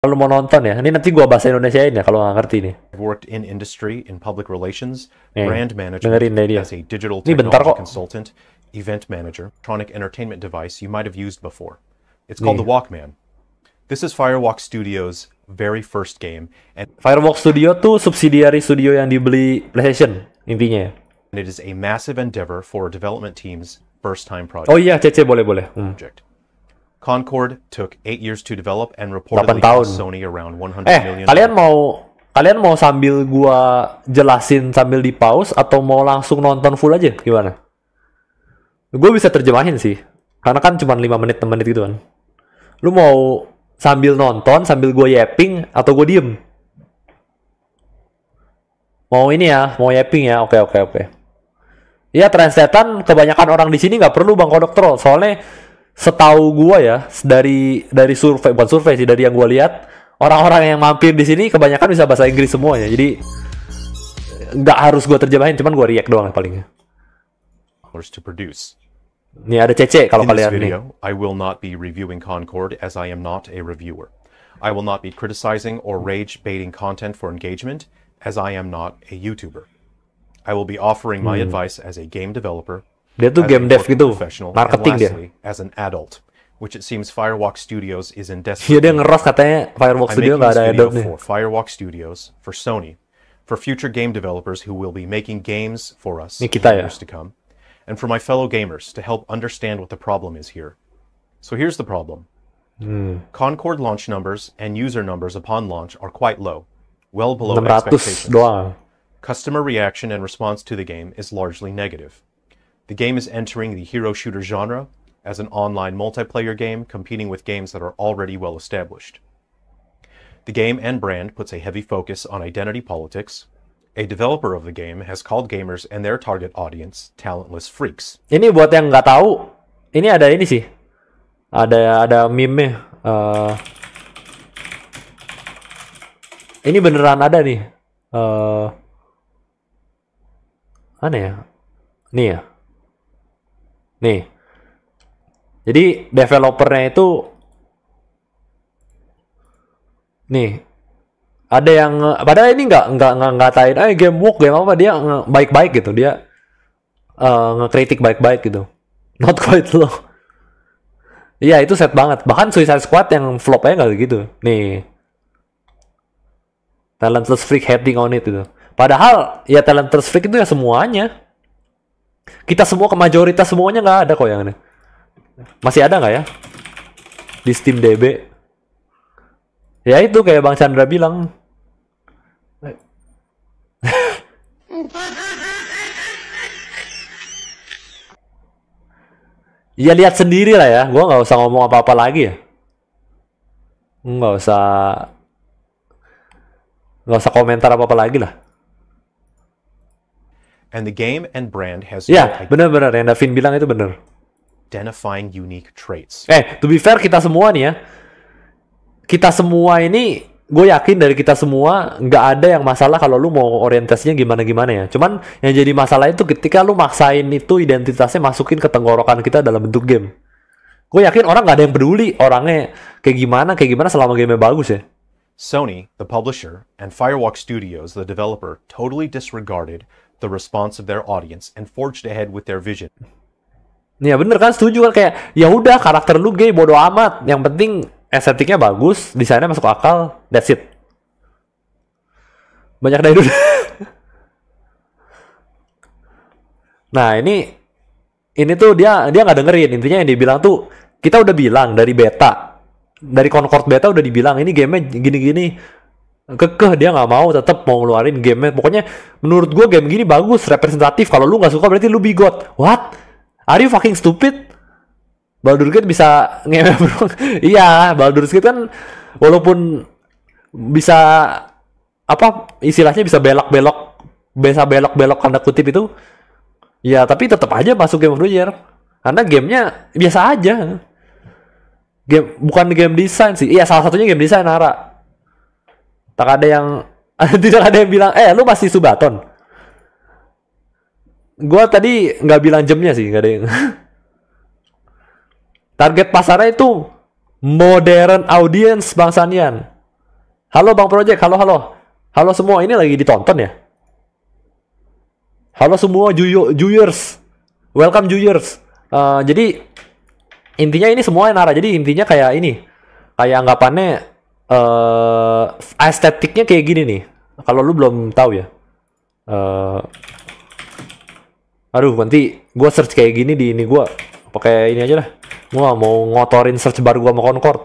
kalau mau nonton ya, ini nanti gua bahasa Indonesia ya kalau nggak ngerti nih. Worked in industry in public relations, nih, brand management as a digital technology consultant, event manager, electronic entertainment device you might have used before. It's called nih. the Walkman. This is Firewalk Studios' very first game. And Firewalk Studio tuh subsidiary studio yang dibeli PlayStation intinya And ya. it is a massive endeavor for development teams first time project. Oh iya, CC boleh boleh. Hmm. Project. Concord took eight years to develop and reportedly tahun. Sony around 100 eh, million. Kalian mau kalian mau sambil gua jelasin sambil di pause atau mau langsung nonton full aja gimana? Gue bisa terjemahin sih. Karena kan cuma 5 menit 6 menit gitu kan. Lu mau sambil nonton sambil gua yapping atau gue diem? Mau ini ya, mau yapping ya. Oke oke oke. Iya, translatean kebanyakan orang di sini nggak perlu Bang Kodok Troll. Soalnya setahu gua ya dari dari survei bukan survei sih dari yang gua lihat orang-orang yang mampir di sini kebanyakan bisa bahasa Inggris semuanya jadi nggak harus gua terjemahin cuman gua react doang palingnya hours to produce Ini ada CC kalau kalian video, nih. I will not be reviewing Concord as I am not a reviewer. I will not be criticizing or rage baiting content for engagement as I am not a YouTuber. I will be offering my hmm. advice as a game developer Dia tuh game dev gitu, marketing dia. As an adult, which it seems Firewalk Studios is in desperate. dia ngerof katanya Firewalk Studios nggak ada adultnya. For Firewalk Studios, for Sony, for future game developers who will be making games for us in years to come, and for my fellow gamers to help understand what the problem is here. So here's the problem. Hmm. Concord launch numbers and user numbers upon launch are quite low, well below expectations. Doang. Customer reaction and response to the game is largely negative. The game is entering the hero shooter genre as an online multiplayer game competing with games that are already well established. The game and brand puts a heavy focus on identity politics. A developer of the game has called gamers and their target audience talentless freaks. Ini buat yang nggak tahu, ini ada ini sih. Ada ada meme Uh, eh. ini beneran ada nih. Uh, aneh ya? Nih ya. Nih. Jadi developernya itu nih ada yang padahal ini nggak nggak nggak ngatain eh game work game apa dia baik-baik gitu dia uh, ngekritik baik-baik gitu not quite low iya itu set banget bahkan Suicide Squad yang flopnya nggak gitu nih talentless freak Heading on it itu padahal ya talentless freak itu ya semuanya kita semua ke majoritas semuanya nggak ada kok yang ini. Masih ada nggak ya? Di Steam DB. Ya itu kayak Bang Chandra bilang. ya lihat sendiri lah ya. Gua nggak usah ngomong apa-apa lagi ya. Nggak usah nggak usah komentar apa-apa lagi lah. And the game and brand has Ya, benar-benar yang Davin bilang itu benar. Identifying unique traits. Eh, to be fair kita semua nih ya. Kita semua ini gue yakin dari kita semua nggak ada yang masalah kalau lu mau orientasinya gimana gimana ya cuman yang jadi masalah itu ketika lu maksain itu identitasnya masukin ke tenggorokan kita dalam bentuk game gue yakin orang nggak ada yang peduli orangnya kayak gimana kayak gimana selama game bagus ya Sony, the publisher, and Firewalk Studios, the developer, totally disregarded the response of their audience and forged ahead with their vision. Ya bener kan setuju kan kayak ya udah karakter lu gay bodoh amat yang penting estetiknya bagus desainnya masuk akal that's it banyak dari dulu nah ini ini tuh dia dia nggak dengerin intinya yang dibilang tuh kita udah bilang dari beta dari Concord beta udah dibilang ini game gini-gini kekeh dia nggak mau tetap mau ngeluarin game-nya pokoknya menurut gue game gini bagus representatif kalau lu nggak suka berarti lu bigot what are you fucking stupid Baldur's Gate bisa ngewe bro iya Baldur's Gate kan walaupun bisa apa istilahnya bisa belok-belok bisa belok-belok tanda kutip itu ya tapi tetap aja masuk game of the year karena gamenya biasa aja game bukan game desain sih iya salah satunya game desain Nara tak ada yang tidak ada yang bilang eh lu masih subaton gue tadi nggak bilang jamnya sih nggak ada yang target pasarnya itu modern audience bang Sanian halo bang project halo halo halo semua ini lagi ditonton ya halo semua juyers welcome juyers uh, jadi intinya ini semua yang nara jadi intinya kayak ini kayak anggapannya uh, eh, estetiknya kayak gini nih. Kalau lu belum tahu ya. Uh, aduh nanti gue search kayak gini di ini gue pakai ini aja lah. Gue mau ngotorin search bar gue sama Concord.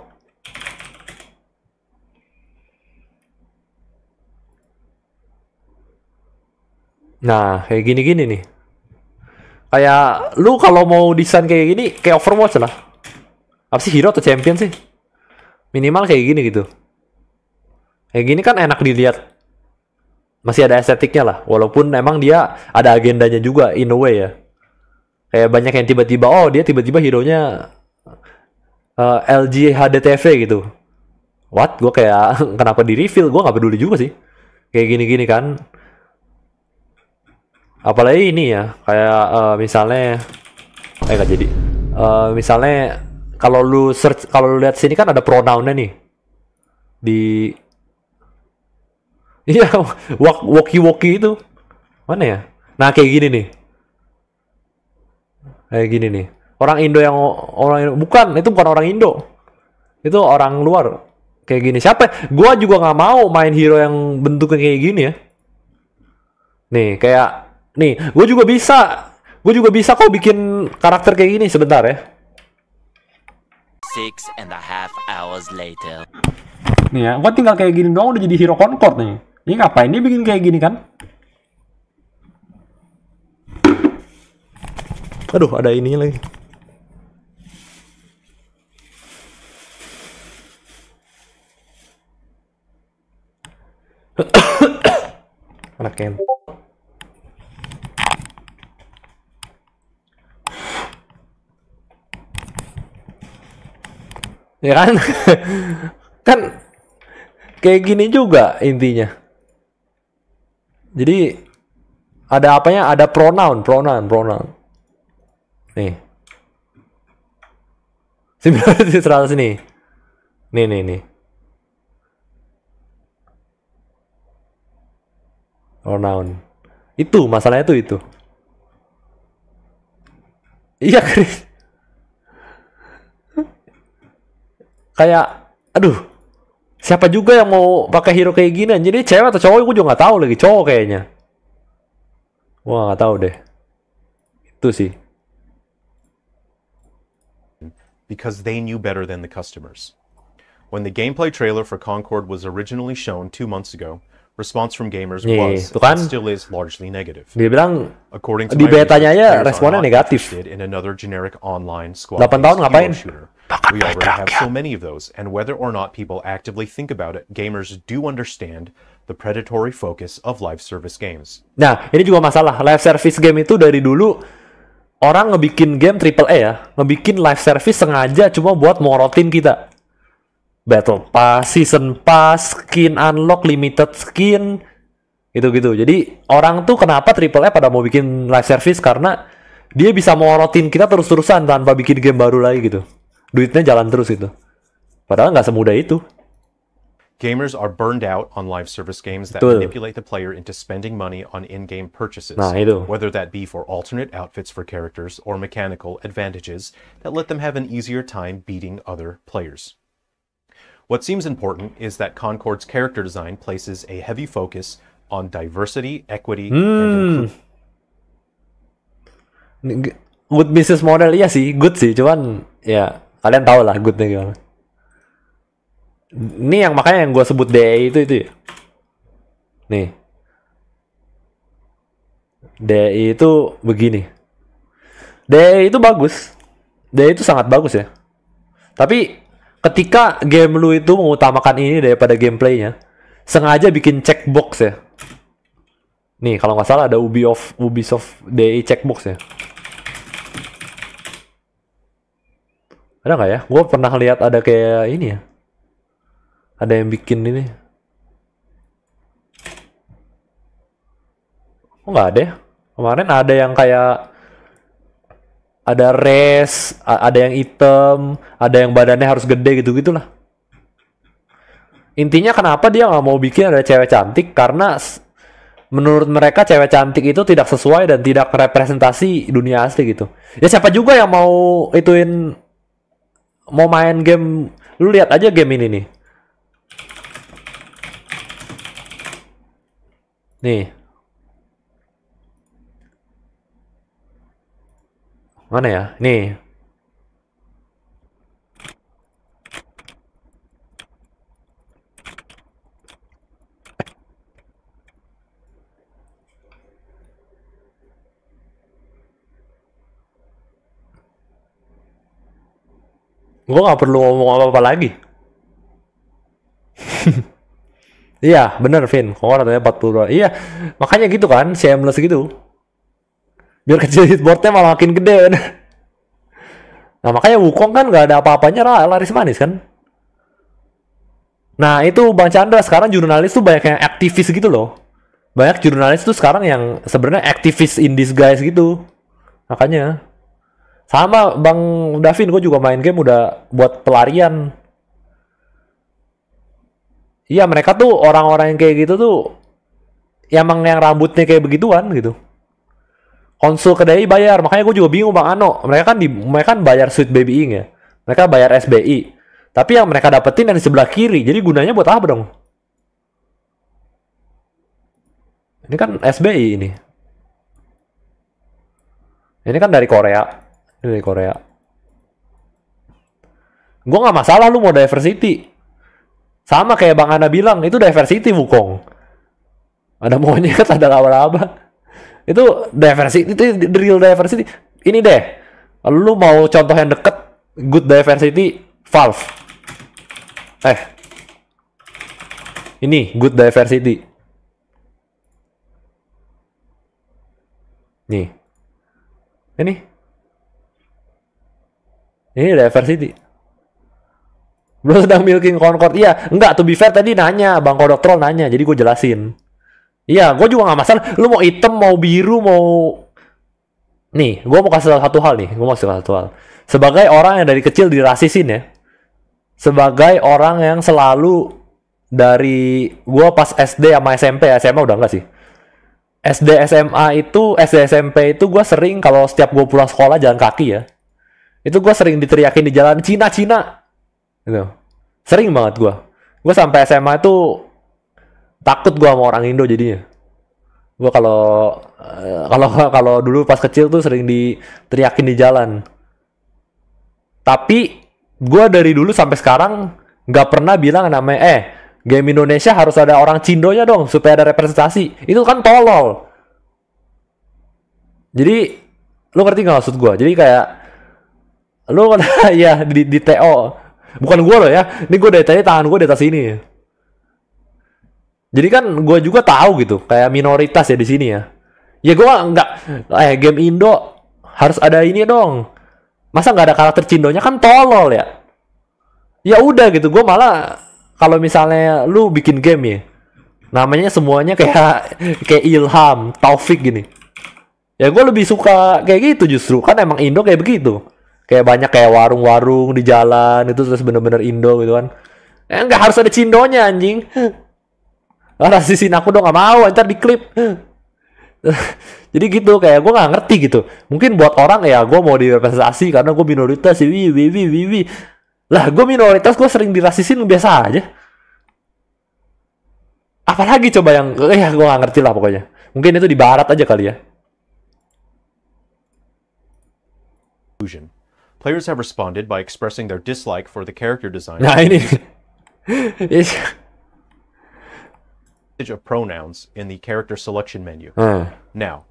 Nah, kayak gini-gini nih. Kayak lu kalau mau desain kayak gini, kayak Overwatch lah. Apa sih hero atau champion sih? minimal kayak gini gitu kayak gini kan enak dilihat masih ada estetiknya lah walaupun emang dia ada agendanya juga in a way ya kayak banyak yang tiba-tiba oh dia tiba-tiba hero nya uh, eh, LG HDTV gitu what gue kayak kenapa di refill gue nggak peduli juga sih kayak gini-gini kan apalagi ini ya kayak uh, misalnya eh gak jadi uh, misalnya kalau lu search kalau lu lihat sini kan ada pronounnya nih di iya walk walkie walkie itu mana ya nah kayak gini nih kayak gini nih orang Indo yang orang Indo. bukan itu bukan orang Indo itu orang luar kayak gini siapa gua juga nggak mau main hero yang bentuknya kayak gini ya nih kayak nih gue juga bisa gue juga bisa kok bikin karakter kayak gini sebentar ya Six and a half hours later. Nih ya, gua tinggal kayak gini doang udah jadi hero Concord nih. Ini ngapain dia bikin kayak gini kan? Aduh, ada ininya lagi. Anak kentut. ya kan kan kayak gini juga intinya jadi ada apanya ada pronoun pronoun pronoun nih similarities 100 nih nih nih nih pronoun itu masalahnya tuh itu iya kris kayak aduh siapa juga yang mau pakai hero kayak gini jadi cewek atau cowok gue juga nggak tahu lagi cowok kayaknya wah nggak tahu deh itu sih because they knew better than the customers when the gameplay trailer for Concord was originally shown two months ago response from gamers Nih, was itu kan, still is largely negative. Dia bilang According to di betanya aja responnya negatif. In another generic online squad 8 tahun ngapain? Shooter. We already have ya. so many of those, and whether or not people actively think about it, gamers do understand the predatory focus of live service games. Nah, ini juga masalah. Live service game itu dari dulu orang ngebikin game triple A ya, ngebikin live service sengaja cuma buat morotin kita. Battle Pass, Season Pass, skin unlock, limited skin, gitu-gitu. Jadi orang tuh kenapa triple A pada mau bikin live service karena dia bisa morotin kita terus-terusan tanpa bikin game baru lagi gitu duitnya jalan terus itu, Padahal nggak semudah itu. Gamers are burned out on live service games that Betul. manipulate the player into spending money on in-game purchases, nah, itu. whether that be for alternate outfits for characters or mechanical advantages that let them have an easier time beating other players. What seems important is that Concord's character design places a heavy focus on diversity, equity, hmm. and inclusion. Good business model iya sih, good sih, cuman ya Kalian tau lah goodnya gimana. Ini yang makanya yang gue sebut DE itu itu ya. Nih. DE itu begini. DE itu bagus. DE itu sangat bagus ya. Tapi ketika game lu itu mengutamakan ini daripada gameplaynya, sengaja bikin checkbox ya. Nih, kalau nggak salah ada Ubisoft, Ubisoft DE checkbox ya. Ada nggak ya? Gue pernah lihat ada kayak ini ya. Ada yang bikin ini. Oh nggak ada ya? Kemarin ada yang kayak ada res, ada yang item, ada yang badannya harus gede gitu gitulah. Intinya kenapa dia nggak mau bikin ada cewek cantik? Karena menurut mereka cewek cantik itu tidak sesuai dan tidak representasi dunia asli gitu. Ya siapa juga yang mau ituin mau main game lu lihat aja game ini nih nih mana ya nih gue gak perlu ngomong apa-apa lagi iya bener Vin Kau katanya 40 iya makanya gitu kan shameless gitu biar kecil hitboardnya malah makin gede kan nah makanya Wukong kan gak ada apa-apanya laris manis kan nah itu Bang Chandra sekarang jurnalis tuh banyak yang aktivis gitu loh banyak jurnalis tuh sekarang yang sebenarnya aktivis in disguise gitu makanya sama Bang Davin, gue juga main game udah buat pelarian. Iya mereka tuh orang-orang yang kayak gitu tuh ya emang yang rambutnya kayak begituan gitu. Konsul kedai bayar, makanya gue juga bingung Bang Ano. Mereka kan di mereka kan bayar Sweet Baby Ing ya. Mereka bayar SBI. Tapi yang mereka dapetin yang di sebelah kiri. Jadi gunanya buat apa dong? Ini kan SBI ini. Ini kan dari Korea. Ini dari Korea. Gue gak masalah lu mau diversity. Sama kayak Bang Ana bilang, itu diversity Wukong. Ada monyet, kan ada laba-laba. Itu diversity, itu real diversity. Ini deh, lu mau contoh yang deket, good diversity, Valve. Eh, ini good diversity. Nih. Ini. Ini diversity. Belum sedang milking Concord. Iya, enggak, to be fair tadi nanya, Bang Kodoktron nanya, jadi gue jelasin. Iya, gue juga gak masalah. Lu mau hitam, mau biru, mau... Nih, gue mau kasih satu hal nih. Gue mau kasih satu hal. Sebagai orang yang dari kecil dirasisin ya. Sebagai orang yang selalu dari... Gue pas SD sama SMP, SMA udah enggak sih. SD SMA itu, SD SMP itu gue sering kalau setiap gue pulang sekolah jalan kaki ya itu gue sering diteriakin di jalan Cina Cina gitu sering banget gue gue sampai SMA itu takut gue sama orang Indo jadinya gue kalau eh, kalau kalau dulu pas kecil tuh sering diteriakin di jalan tapi gue dari dulu sampai sekarang nggak pernah bilang namanya eh game Indonesia harus ada orang Cindo nya dong supaya ada representasi itu kan tolol jadi lo ngerti nggak maksud gue jadi kayak Lu kena ya di, di TO. Bukan gue loh ya. Ini gue dari tadi tangan gue di atas ini. Jadi kan gue juga tahu gitu, kayak minoritas ya di sini ya. Ya gue nggak, eh game Indo harus ada ini dong. Masa nggak ada karakter Cindonya kan tolol ya. Ya udah gitu, gue malah kalau misalnya lu bikin game ya, namanya semuanya kayak kayak Ilham, Taufik gini. Ya gue lebih suka kayak gitu justru, kan emang Indo kayak begitu kayak banyak kayak warung-warung di jalan itu terus bener-bener Indo gitu kan eh nggak harus ada Cindonya anjing ah, rasisin aku dong nggak mau ntar di klip jadi gitu kayak gue nggak ngerti gitu mungkin buat orang ya gue mau direpresentasi karena gue minoritas wi wi wi wi wi lah gue minoritas gue sering dirasisin biasa aja apalagi coba yang eh, ya gue nggak ngerti lah pokoknya mungkin itu di barat aja kali ya Players have responded by expressing their dislike for the character design. Nein. Of pronouns in the character selection menu. Uh. Now,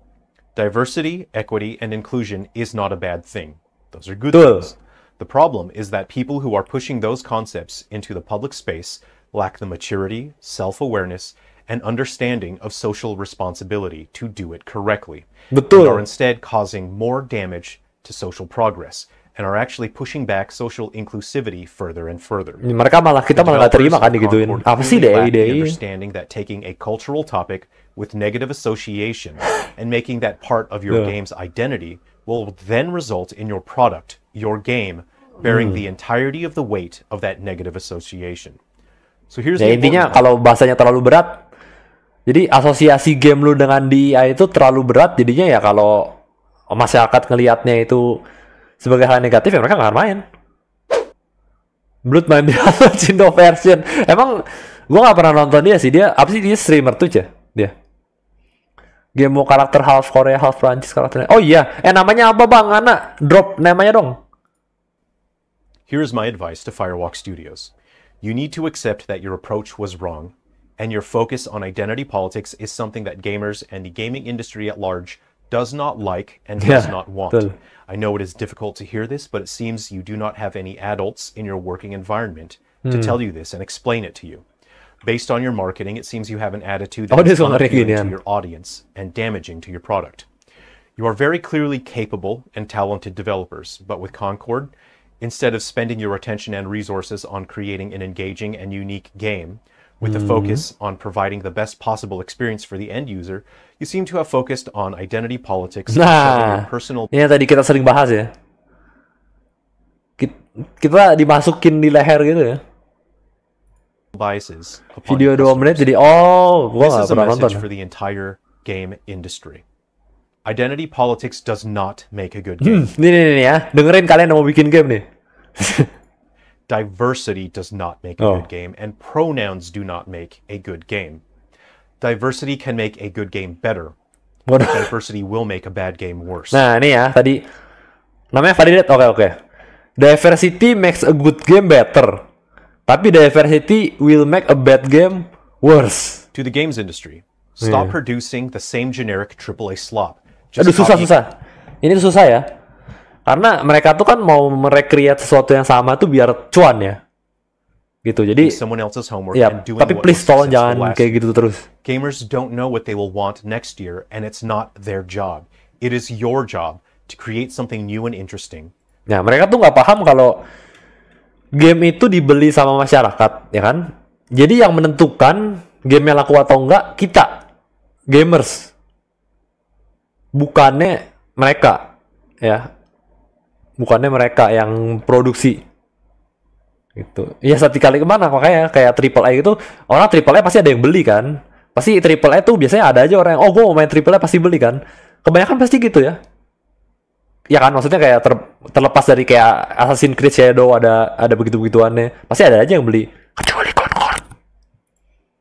diversity, equity, and inclusion is not a bad thing. Those are good Duh. things. The problem is that people who are pushing those concepts into the public space lack the maturity, self awareness, and understanding of social responsibility to do it correctly, But and are instead causing more damage to social progress and are actually pushing back social inclusivity further and further. Mereka malah kita malah nggak terima kan digituin. Ya. Apa sih DEI DEI? Understanding that taking a cultural topic with negative association and making that part of your yeah. game's identity will then result in your product, your game, bearing hmm. the entirety of the weight of that negative association. So here's ya, intinya kalau bahasanya terlalu berat, jadi asosiasi game lu dengan DEI itu terlalu berat, jadinya ya kalau masyarakat ngelihatnya itu sebagai hal negatif ya mereka nggak main. Blood main di Cindo version. Emang gue nggak pernah nonton dia sih dia apa sih dia streamer tuh cah dia. Game mau karakter half Korea, half Prancis karakternya. Oh iya, eh namanya apa bang? Anak drop namanya dong. Here is my advice to Firewalk Studios. You need to accept that your approach was wrong, and your focus on identity politics is something that gamers and the gaming industry at large does not like and does yeah, not want. The... I know it is difficult to hear this, but it seems you do not have any adults in your working environment mm. to tell hmm. you this and explain it to you. Based on your marketing, it seems you have an attitude that oh, is unappealing to your audience and damaging to your product. You are very clearly capable and talented developers, but with Concord, instead of spending your attention and resources on creating an engaging and unique game, with mm. the mm-hmm. focus on providing the best possible experience for the end user, you seem to have focused on identity politics nah, and personal. Ini tadi kita sering bahas ya. Kita dimasukin di leher gitu ya. Biases. Video dua menit jadi oh, gua This is a message for the entire game industry. Identity politics does not make a good game. Hmm, nih, nih, nih ya. Dengerin kalian yang mau bikin game nih. diversity does not make a oh. good game, and pronouns do not make a good game. Diversity can make a good game better. What? diversity will make a bad game worse. Nah, ini ya tadi namanya validate. Oke, okay, oke. Okay. Diversity makes a good game better. Tapi diversity will make a bad game worse. To the games industry, stop yeah. producing the same generic AAA slop. Just Aduh, susah, susah. Ini susah ya. Karena mereka tuh kan mau merekreat sesuatu yang sama tuh biar cuan ya. Gitu. Jadi ya, tapi please tolong jangan kayak gitu terus. Gamers don't know what they will want next year and it's not their job. It is your job to create something new and interesting. Nah, mereka tuh nggak paham kalau game itu dibeli sama masyarakat, ya kan? Jadi yang menentukan game yang laku atau enggak kita gamers bukannya mereka ya bukannya mereka yang produksi gitu ya satu kali kemana makanya kayak triple A itu orang triple A pasti ada yang beli kan pasti triple A itu biasanya ada aja orang yang oh gue mau main triple A pasti beli kan kebanyakan pasti gitu ya ya kan maksudnya kayak ter, terlepas dari kayak Assassin's Creed Shadow ada ada begitu begituannya pasti ada aja yang beli kecuali Concord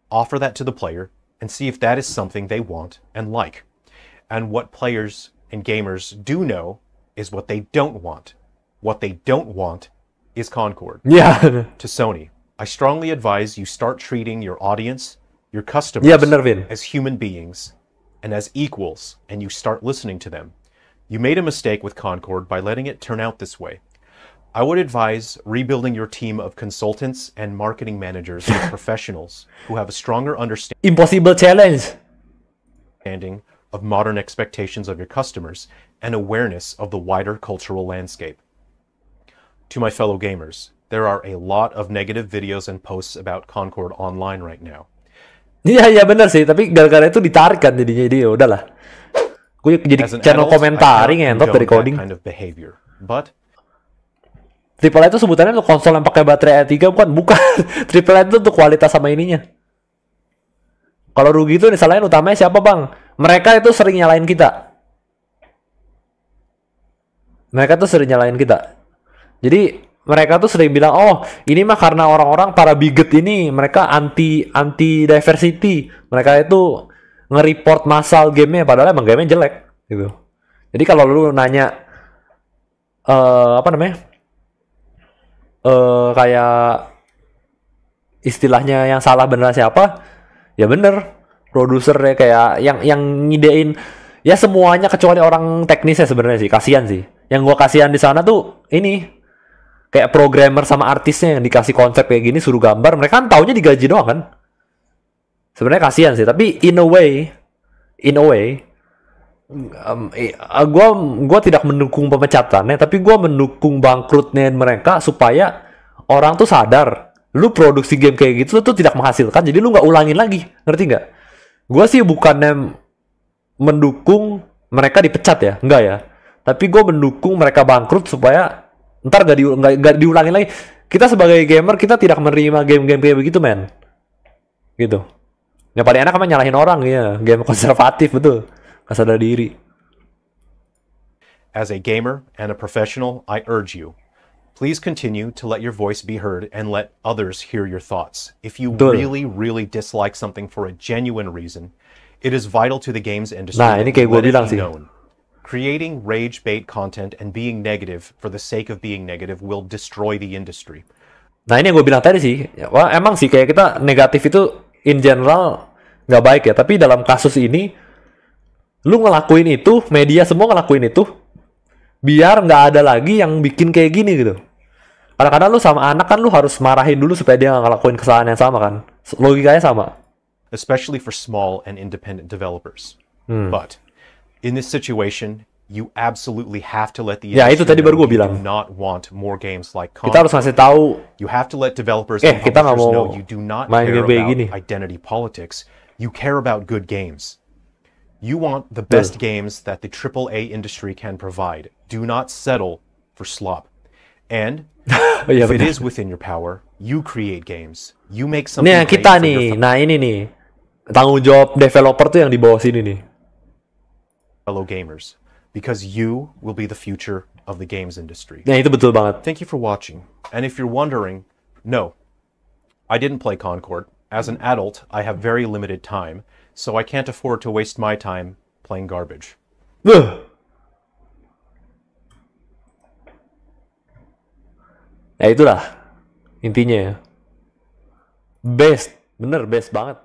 offer that to the player and see if that is something they want and like and what players and gamers do know is what they don't want. What they don't want is Concord. Yeah. to Sony, I strongly advise you start treating your audience, your customers, yeah, but as human beings and as equals, and you start listening to them. You made a mistake with Concord by letting it turn out this way. I would advise rebuilding your team of consultants and marketing managers and professionals who have a stronger understanding. Impossible challenge. Understanding of modern expectations of your customers and awareness of the wider cultural landscape. To my fellow gamers, there are a lot of negative videos and posts about Concord online right now. Iya iya benar sih, tapi gara-gara itu ditarik kan jadinya dia ya udahlah. Gue jadi channel adult, komentari ngentot dari coding. Kind of behavior, but Triple A itu sebutannya untuk konsol yang pakai baterai i3 bukan? Bukan. Triple A itu untuk kualitas sama ininya. Kalau rugi itu disalahin utamanya siapa bang? mereka itu sering nyalain kita mereka tuh sering nyalain kita jadi mereka tuh sering bilang oh ini mah karena orang-orang para bigot ini mereka anti anti diversity mereka itu nge-report masal gamenya padahal emang gamenya jelek gitu jadi kalau lu nanya uh, apa namanya uh, kayak istilahnya yang salah beneran siapa ya bener produsernya kayak yang yang ngidein ya semuanya kecuali orang teknisnya sebenarnya sih kasihan sih yang gua kasihan di sana tuh ini kayak programmer sama artisnya yang dikasih konsep kayak gini suruh gambar mereka kan taunya digaji doang kan sebenarnya kasihan sih tapi in a way in a way um, gua gua tidak mendukung pemecatannya tapi gua mendukung bangkrutnya mereka supaya orang tuh sadar lu produksi game kayak gitu tuh tidak menghasilkan jadi lu nggak ulangin lagi ngerti nggak gue sih bukannya mendukung mereka dipecat ya, enggak ya. Tapi gue mendukung mereka bangkrut supaya ntar gak, di, gak, gak diulangin lagi. Kita sebagai gamer kita tidak menerima game-game kayak begitu men. Gitu. Yang paling enak emang nyalahin orang ya, game konservatif betul, gak sadar diri. As a gamer and a professional, I urge you Please continue to let your voice be heard and let others hear your thoughts. If you Betul. really, really dislike something for a genuine reason, it is vital to the games industry. Nah, ini kayak gue bilang sih. Known. Creating rage bait content and being negative for the sake of being negative will destroy the industry. Nah ini yang gue bilang tadi sih, ya, wah emang sih kayak kita negatif itu in general nggak baik ya. Tapi dalam kasus ini, lu ngelakuin itu, media semua ngelakuin itu, biar nggak ada lagi yang bikin kayak gini gitu Karena kadang lu sama anak kan lu harus marahin dulu supaya dia nggak ngelakuin kesalahan yang sama kan logikanya sama especially for small and independent developers hmm. but in this situation you absolutely have to let the ya itu tadi baru gue bilang not want more games like kita harus ngasih tahu you have to let developers eh kita nggak mau main game kayak gini identity politics you care about good games You want the best yeah. games that the AAA industry can provide. Do not settle for slop. And oh, yeah, if it is within your power, you create games. You make something. Nih kita nih, nah ini nih tanggung jawab developer tuh yang di bawah sini nih. Fellow gamers, because you will be the future of the games industry. Nah itu betul banget. Thank you for watching. And if you're wondering, no, I didn't play Concord. As an adult, I have very limited time so I can't afford to waste my time playing garbage. Nah, itulah intinya ya. Best, bener best banget.